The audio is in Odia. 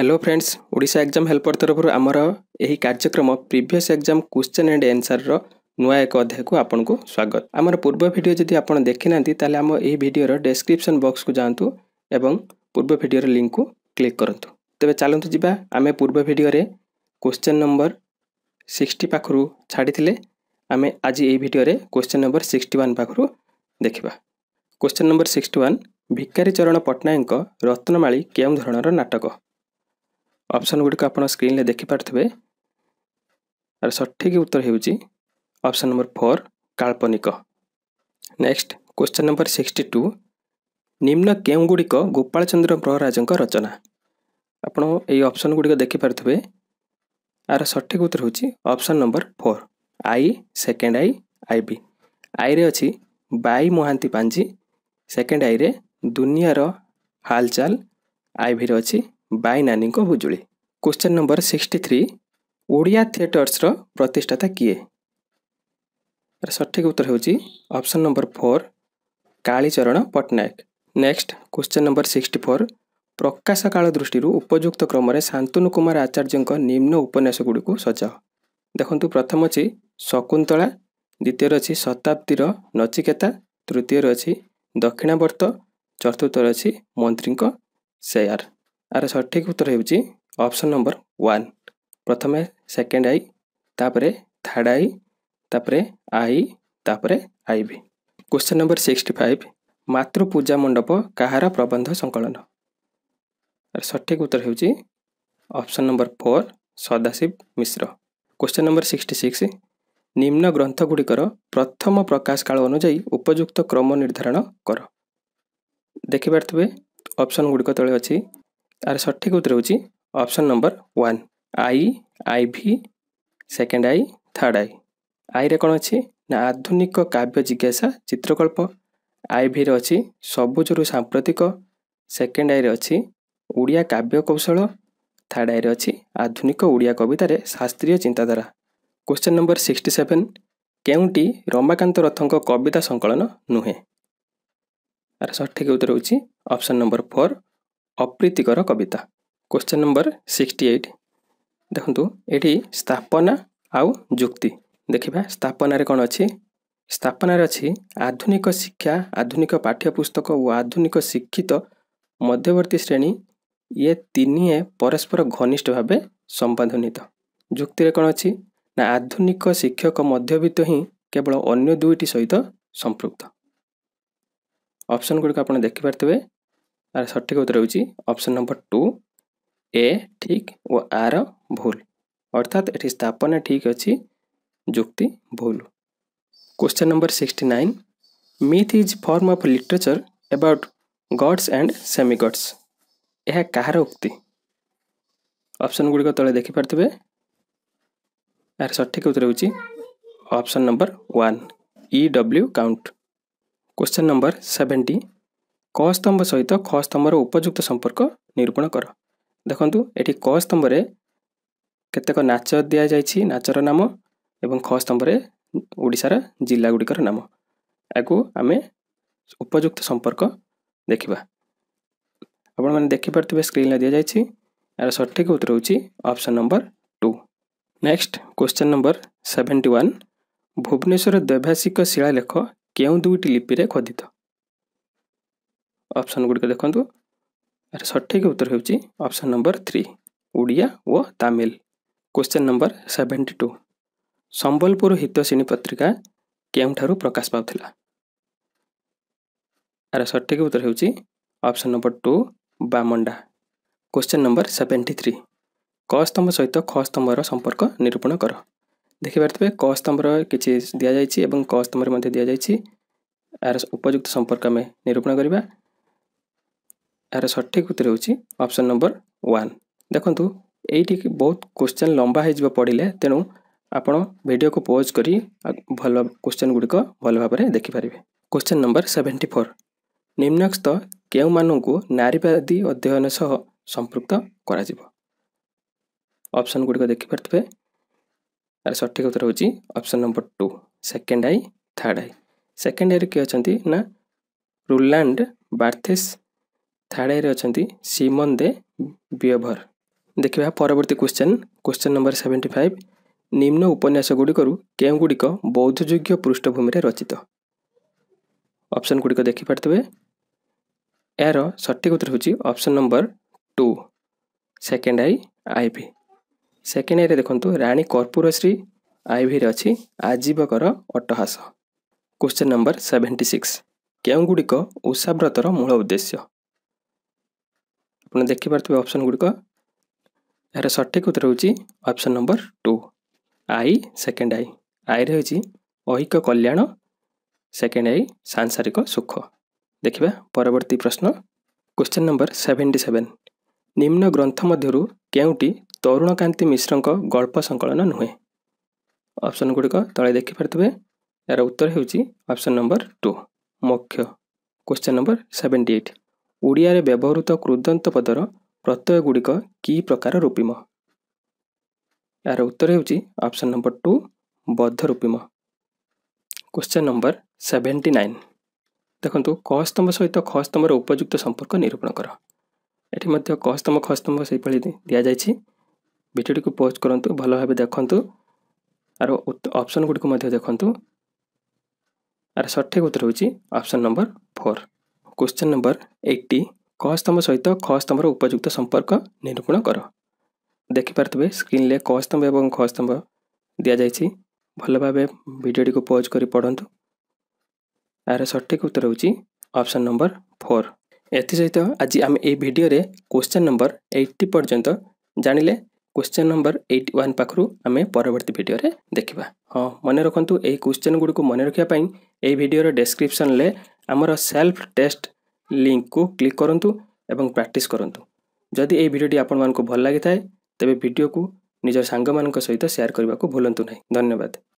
হ্যালো ফ্রেন্ডস ওড়িশা এক্সাম হেল্পর তরফর আমার এই কার্যক্রম প্রিভিয়স এক্সাম কোশ্চেন এন্ড এনসারর নূয়া এক অধ্যায়কু আপনার স্বাগত আমার পূর্ব ভিডিও যদি আপনার দেখি না তাহলে আমার এই ভিডিওর ডেসক্রিপশন বক্সকু যাতে এবং পূর্ব ভিডিওর লিঙ্কু ক্লিক করতু তবে চালু যা আমি পূর্ব ভিডিওরে কোশ্চেন নম্বর সিক্সটি পাখু ছাড়িলে আমি আজ এই ভিডিওরে কোশ্চেন নম্বর সিক্সটি ওয়ান পাখু দেখা question number sixty one Bhikari Charan Pattanayak রত্নমালী কেউ ধরনের নাটক ଅପସନ୍ ଗୁଡ଼ିକ ଆପଣ ସ୍କ୍ରିନ୍ରେ ଦେଖିପାରୁଥିବେ ତା'ର ସଠିକ୍ ଉତ୍ତର ହେଉଛି ଅପସନ୍ ନମ୍ବର ଫୋର୍ କାଳ୍ପନିକ next question number sixty two ନିମ୍ନ କେଉଁଗୁଡ଼ିକ ଗୋପାଳଚନ୍ଦ୍ର ପ୍ରହରାଜଙ୍କ ରଚନା ଆପଣ ଏହି ଅପସନ୍ ଗୁଡ଼ିକ ଦେଖିପାରୁଥିବେ ଏହାର ସଠିକ୍ ଉତ୍ତର ହେଉଛି option number four I second I I V ଆଇରେ ଅଛି ବାଇ ମହାନ୍ତି ପାଞ୍ଜି ସେକେଣ୍ଡ ଆଇରେ ଦୁନିଆର ହାଲଚାଲ ଆଇଭିରେ ଅଛି ବାଇ ନାନୀଙ୍କ ହୁଜୁଳି question number sixty three Odia ଥିଏଟର୍ସର ପ୍ରତିଷ୍ଠାତା କିଏ ସଠିକ ଉତ୍ତର ହେଉଛି option number four Kalicharan Pattanayak next question number sixty four ପ୍ରକାଶ କାଳ ଦୃଷ୍ଟିରୁ ଉପଯୁକ୍ତ କ୍ରମରେ ଶାନ୍ତନୁ କୁମାର ଆଚାର୍ଯ୍ୟଙ୍କ ନିମ୍ନ ଉପନ୍ୟାସ ଗୁଡ଼ିକୁ ସଜାଅ ଦେଖନ୍ତୁ ପ୍ରଥମ ଅଛି ଶକୁନ୍ତଳା ଦ୍ୱିତୀୟରେ ଅଛି ଶତାବ୍ଦୀର ନଚିକେତା ତୃତୀୟରେ ଅଛି ଦକ୍ଷିଣାବର୍ତ୍ତ ଚତୁର୍ଥରେ ଅଛି ମନ୍ତ୍ରୀଙ୍କ ସେୟାର ଆର ସଠିକ୍ ଉତ୍ତର ହେଉଛି ଅପସନ୍ ନମ୍ବର ୱାନ୍ ପ୍ରଥମେ ସେକେଣ୍ଡ ଆଇ ତାପରେ ଥାର୍ଡ ଆଇ ତାପରେ ଆଇ ତାପରେ I V question number sixty five ମାତୃ ପୂଜା ମଣ୍ଡପ କାହାର ପ୍ରବନ୍ଧ ସଂକଳନ ସଠିକ୍ ଉତ୍ତର ହେଉଛି option number four Sadashiv Mishra question number sixty six ନିମ୍ନ ଗ୍ରନ୍ଥଗୁଡ଼ିକର ପ୍ରଥମ ପ୍ରକାଶ କାଳ ଅନୁଯାୟୀ ଉପଯୁକ୍ତ କ୍ରମ ନିର୍ଦ୍ଧାରଣ କର ଦେଖିପାରୁଥିବେ ଅପସନ୍ ଗୁଡ଼ିକ ତଳେ ଅଛି ତା'ର ସଠିକ୍ ଉତ୍ତର ହେଉଛି option number one I I V second I third I ଆଇରେ କ'ଣ ଅଛି ନା ଆଧୁନିକ କାବ୍ୟ ଜିଜ୍ଞାସା ଚିତ୍ରକଳ୍ପ ଆଇ ଭିରେ ଅଛି ସବୁଜରୁ ସାମ୍ପ୍ରତିକ ସେକେଣ୍ଡ ଆଇରେ ଅଛି ଓଡ଼ିଆ କାବ୍ୟ କୌଶଳ ଥାର୍ଡ ଆଇରେ ଅଛି ଆଧୁନିକ ଓଡ଼ିଆ କବିତାରେ ଶାସ୍ତ୍ରୀୟ ଚିନ୍ତାଧାରା କ୍ୱେଶ୍ଚିନ୍ ନମ୍ବର ସିକ୍ସଟି ସେଭେନ୍ କେଉଁଟି ରମାକାନ୍ତ ରଥଙ୍କ କବିତା ସଂକଳନ ନୁହେଁ ତା'ର ସଠିକ୍ ଉତ୍ତର ହେଉଛି ଅପସନ୍ ନମ୍ବର ଫୋର୍ ଅପ୍ରୀତିକର କବିତା କ୍ୱେଶ୍ଚିନ୍ ନମ୍ବର ସିକ୍ସଟି ଏଇଟ୍ ଦେଖନ୍ତୁ ଏଠି ସ୍ଥାପନା ଆଉ ଯୁକ୍ତି ଦେଖିବା ସ୍ଥାପନାରେ କ'ଣ ଅଛି ସ୍ଥାପନାରେ ଅଛି ଆଧୁନିକ ଶିକ୍ଷା ଆଧୁନିକ ପାଠ୍ୟପୁସ୍ତକ ଓ ଆଧୁନିକ ଶିକ୍ଷିତ ମଧ୍ୟବର୍ତ୍ତୀ ଶ୍ରେଣୀ ଇଏ ତିନିହେ ପରସ୍ପର ଘନିଷ୍ଠ ଭାବେ ସମ୍ବନ୍ଧନିତ ଯୁକ୍ତିରେ କ'ଣ ଅଛି ନା ଆଧୁନିକ ଶିକ୍ଷକ ମଧ୍ୟବିତ୍ତ ହିଁ କେବଳ ଅନ୍ୟ ଦୁଇଟି ସହିତ ସମ୍ପୃକ୍ତ ଅପ୍ସନ୍ ଗୁଡ଼ିକ ଆପଣ ଦେଖିପାରିଥିବେ ତାର ସଠିକ୍ ଉତ୍ତର ହେଉଛି ଅପସନ୍ ନମ୍ବର ଟୁ ଏ ଠିକ୍ ଓ ଆର ଭୁଲ ଅର୍ଥାତ୍ ଏଠି ସ୍ଥାପନା ଠିକ୍ ଅଛି ଯୁକ୍ତି ଭୁଲ question number sixty nine myth is form of literature about gods and semi gods ଏହା କାହାର ଉକ୍ତି ଅପସନ୍ ଗୁଡ଼ିକ ତଳେ ଦେଖିପାରୁଥିବେ ଏହାର ସଠିକ୍ ଉତ୍ତର ହେଉଛି option number one E W count question number seventy କ ସ୍ତମ୍ଭ ସହିତ ଖ ସ୍ତମ୍ଭର ଉପଯୁକ୍ତ ସମ୍ପର୍କ ନିରୂପଣ କର ଦେଖନ୍ତୁ ଏଠି କ ସ୍ତମ୍ଭରେ କେତେକ ନାଚ ଦିଆଯାଇଛି ନାଚର ନାମ ଏବଂ ଖ ସ୍ତମ୍ଭରେ ଓଡ଼ିଶାର ଜିଲ୍ଲା ଗୁଡ଼ିକର ନାମ ଏହାକୁ ଆମେ ଉପଯୁକ୍ତ ସମ୍ପର୍କ ଦେଖିବା ଆପଣମାନେ ଦେଖିପାରୁଥିବେ ସ୍କ୍ରିନ୍ରେ ଦିଆଯାଇଛି ଏହାର ସଠିକ ଉତ୍ତର ହେଉଛି option number two next question number seventy one Bhubaneswar ଦ୍ୱୈଭାଷିକ ଶିଳାଲେଖ କେଉଁ ଦୁଇଟି ଲିପିରେ ଖୋଦିତ ଅପସନ୍ ଗୁଡ଼ିକ ଦେଖନ୍ତୁ ଏହାର ସଠିକ୍ ଉତ୍ତର ହେଉଛି ଅପସନ୍ ନମ୍ବର ଥ୍ରୀ ଓଡ଼ିଆ ଓ Tamil question number seventy two Sambalpur Hitaishini ପତ୍ରିକା କେଉଁଠାରୁ ପ୍ରକାଶ ପାଉଥିଲା ଏହାର ସଠିକ୍ ଉତ୍ତର ହେଉଛି option number two Bamanda question number seventy three କ ସ୍ତମ୍ଭ ସହିତ ଖ ସ୍ତମ୍ଭର ସମ୍ପର୍କ ନିରୂପଣ କର ଦେଖିପାରିଥିବେ କ ସ୍ତମ୍ଭର କିଛି ଦିଆଯାଇଛି ଏବଂ କ ସ୍ତମ୍ଭରେ ମଧ୍ୟ ଦିଆଯାଇଛି ଏହାର ଉପଯୁକ୍ତ ସମ୍ପର୍କ ଆମେ ନିରୂପଣ କରିବା ଏହାର ସଠିକ୍ ଉତ୍ତର ହେଉଛି ଅପସନ୍ ନମ୍ବର ୱାନ୍ ଦେଖନ୍ତୁ ଏଇଠି ବହୁତ କ୍ୱେଶ୍ଚନ୍ ଲମ୍ବା ହୋଇଯିବ ପଡ଼ିଲେ ତେଣୁ ଆପଣ ଭିଡ଼ିଓକୁ ପୋଜ୍ କରି ଭଲ କ୍ୱେଶ୍ଚନ୍ ଗୁଡ଼ିକ ଭଲ ଭାବରେ ଦେଖିପାରିବେ କ୍ୱେଶ୍ଚନ୍ ନମ୍ବର ସେଭେଣ୍ଟି ଫୋର୍ ନିମ୍ନକ୍ତ କେଉଁମାନଙ୍କୁ ନାରୀବାଦୀ ଅଧ୍ୟୟନ ସହ ସମ୍ପୃକ୍ତ କରାଯିବ ଅପସନ୍ ଗୁଡ଼ିକ ଦେଖିପାରୁଥିବେ ଏହାର ସଠିକ୍ ଉତ୍ତର ହେଉଛି option number two second I third I second ଆଇରେ କିଏ ଅଛନ୍ତି ନା ରୁଲାଣ୍ଡ ବାର୍ଥେସ୍ ଥାର୍ଡ଼ରେ ଅଛନ୍ତି ସିମନ୍ ଦେ ବିଭର ଦେଖିବା ପରବର୍ତ୍ତୀ question question number seventy five ନିମ୍ନ ଉପନ୍ୟାସ ଉପନ୍ୟାସଗୁଡ଼ିକରୁ କେଉଁଗୁଡ଼ିକ ବୌଦ୍ଧଯୋଗ୍ୟ ପୃଷ୍ଠଭୂମିରେ ରଚିତ ଅପସନ୍ ଗୁଡ଼ିକ ଦେଖିପାରୁଥିବେ ଏହାର ସଠିକ ଉତ୍ତର ହେଉଛି option number two second I IV second ଆଇରେ ଦେଖନ୍ତୁ ରାଣୀ ଶ୍ରୀ ଆଇ ଭିରେ ଅଛି ଆଜୀବକର ଅଟ୍ଟହାସ କ୍ୱେଶ୍ଚନ୍ ନମ୍ବର ସେଭେଣ୍ଟି ସିକ୍ସ କେଉଁ କେଉଁଗୁଡ଼ିକ ଉଷାବ୍ରତର ମୂଳ ଉଦ୍ଦେଶ୍ୟ ଆପଣ ଦେଖିପାରୁଥିବେ ଅପସନ୍ ଗୁଡ଼ିକ ଏହାର ସଠିକ୍ ଉତ୍ତର ହେଉଛି option number two I second I ଆଇରେ ହେଉଛି ଅହିକ କଲ୍ୟାଣ ସେକେଣ୍ଡ ଆଇ ସାଂସାରିକ ସୁଖ ଦେଖିବା ପରବର୍ତ୍ତୀ ପ୍ରଶ୍ନ କ୍ୱେଶ୍ଚିନ୍ ନମ୍ବର ସେଭେଣ୍ଟି ସେଭେନ୍ ନିମ୍ନ ଗ୍ରନ୍ଥ ମଧ୍ୟରୁ କେଉଁଟି ତରୁଣକାନ୍ତି ମିଶ୍ରଙ୍କ ଗଳ୍ପ ସଂକଳନ ନୁହେଁ ଅପସନ୍ ଗୁଡ଼ିକ ତଳେ ଦେଖିପାରୁଥିବେ ଏହାର ଉତ୍ତର ହେଉଛି ଅପସନ୍ ନମ୍ବର ଟୁ ମୁଖ୍ୟ କ୍ୱେଶ୍ଚିନ୍ ନମ୍ବର ସେଭେଣ୍ଟି ଏଇଟ୍ ଓଡ଼ିଆରେ ବ୍ୟବହୃତ କୃଦନ୍ତ ପଦର ପ୍ରତ୍ୟୟଗୁଡ଼ିକ କି ପ୍ରକାର ରୂପିମ ଏହାର ଉତ୍ତର ହେଉଛି ଅପସନ୍ ନମ୍ବର ଟୁ ବଦ୍ଧ ରୂପିମ କ୍ୱେଶ୍ଚନ୍ ନମ୍ବର ସେଭେଣ୍ଟି ନାଇନ୍ ଦେଖନ୍ତୁ ଖସ୍ତମ୍ଭ ସହିତ ଖସ୍ତମ୍ଭର ଉପଯୁକ୍ତ ସମ୍ପର୍କ ନିରୂପଣ କର ଏଠି ମଧ୍ୟ ଖସ୍ତମ୍ଭ ଖସ୍ତମ୍ଭ ସେହିଭଳି ଦିଆଯାଇଛି ଭିଡ଼ିଓଟିକୁ ପୋଷ୍ଟ କରନ୍ତୁ ଭଲ ଭାବେ ଦେଖନ୍ତୁ ଆର ଅପସନ୍ ଗୁଡ଼ିକୁ ମଧ୍ୟ ଦେଖନ୍ତୁ ଆର ସଠିକ୍ ଉତ୍ତର ହେଉଛି option number four question number eighty କ ସ୍ତମ୍ଭ ସହିତ ଖ ସ୍ତମ୍ଭର ଉପଯୁକ୍ତ ସମ୍ପର୍କ ନିରୂପଣ କର ଦେଖିପାରୁଥିବେ ସ୍କ୍ରିନ୍ରେ କ ସ୍ତମ୍ଭ ଏବଂ ଖ ସ୍ତମ୍ଭ ଦିଆଯାଇଛି ଭଲ ଭାବେ ଭିଡ଼ିଓଟିକୁ ପଜ୍ କରି ପଢ଼ନ୍ତୁ ଏହାର ସଠିକ୍ ଉତ୍ତର ହେଉଛି ଅପସନ୍ ନମ୍ବର ଫୋର୍ ଏଥିସହିତ ଆଜି ଆମେ ଏହି ଭିଡ଼ିଓରେ କ୍ୱେଶ୍ଚନ୍ ନମ୍ବର ଏଇଟି ପର୍ଯ୍ୟନ୍ତ ଜାଣିଲେ କ୍ୱେଶ୍ଚନ୍ ନମ୍ବର ଏଇଟି ୱାନ୍ ପାଖରୁ ଆମେ ପରବର୍ତ୍ତୀ ଭିଡ଼ିଓରେ ଦେଖିବା ହଁ ମନେ ରଖନ୍ତୁ ଏହି କ୍ୱେଶ୍ଚନ୍ ଗୁଡ଼ିକୁ ମନେ ରଖିବା ପାଇଁ ଏହି ଭିଡ଼ିଓର ଡେସ୍କ୍ରିପ୍ସନ୍ରେ आमर सेल्फ टेस्ट लिंक को क्लिक करूँ और प्राक्ट करूँ जदि ये भिडियोटी आपल लगी तेज भिडियो को निज़ सांग सहित सेयार करने को भूलु धन्यवाद